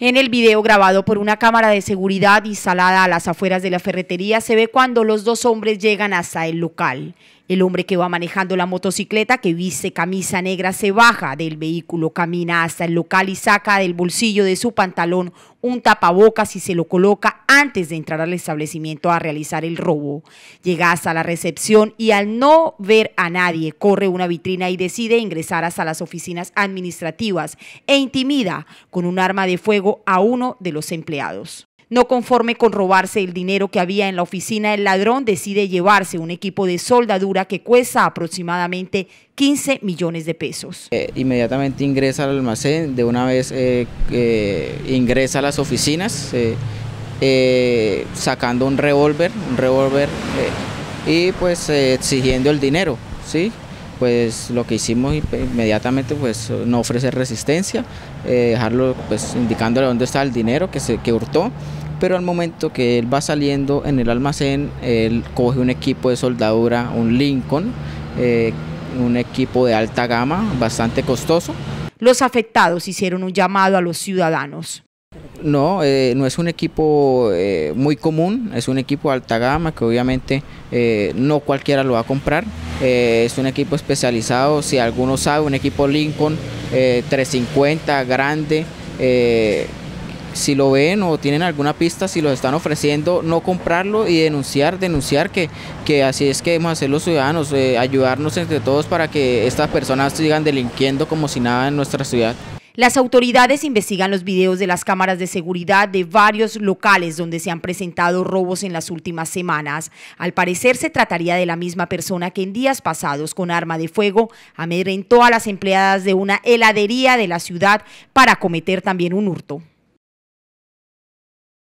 En el video grabado por una cámara de seguridad instalada a las afueras de la ferretería se ve cuando los dos hombres llegan hasta el local. El hombre que va manejando la motocicleta, que viste camisa negra, se baja del vehículo, camina hasta el local y saca del bolsillo de su pantalón un tapabocas y se lo coloca antes de entrar al establecimiento a realizar el robo. Llega hasta la recepción y al no ver a nadie, corre una vitrina y decide ingresar hasta las oficinas administrativas e intimida con un arma de fuego a uno de los empleados. No conforme con robarse el dinero que había en la oficina, el ladrón decide llevarse un equipo de soldadura que cuesta aproximadamente 15 millones de pesos. Eh, inmediatamente ingresa al almacén, de una vez eh, ingresa a las oficinas eh, sacando un revólver, un revólver y pues exigiendo el dinero, ¿sí? pues lo que hicimos inmediatamente pues no ofrecer resistencia, dejarlo pues indicándole dónde está el dinero que se que hurtó pero al momento que él va saliendo en el almacén, él coge un equipo de soldadura, un Lincoln, eh, un equipo de alta gama, bastante costoso. Los afectados hicieron un llamado a los ciudadanos. No, eh, no es un equipo eh, muy común, es un equipo de alta gama que obviamente no cualquiera lo va a comprar. es un equipo especializado, si alguno sabe, un equipo Lincoln 350, grande, si lo ven o tienen alguna pista, si los están ofreciendo, no comprarlo y denunciar, denunciar que, así es que debemos hacer los ciudadanos, eh, ayudarnos entre todos para que estas personas sigan delinquiendo como si nada en nuestra ciudad. Las autoridades investigan los videos de las cámaras de seguridad de varios locales donde se han presentado robos en las últimas semanas. Al parecer se trataría de la misma persona que en días pasados con arma de fuego amedrentó a las empleadas de una heladería de la ciudad para cometer también un hurto.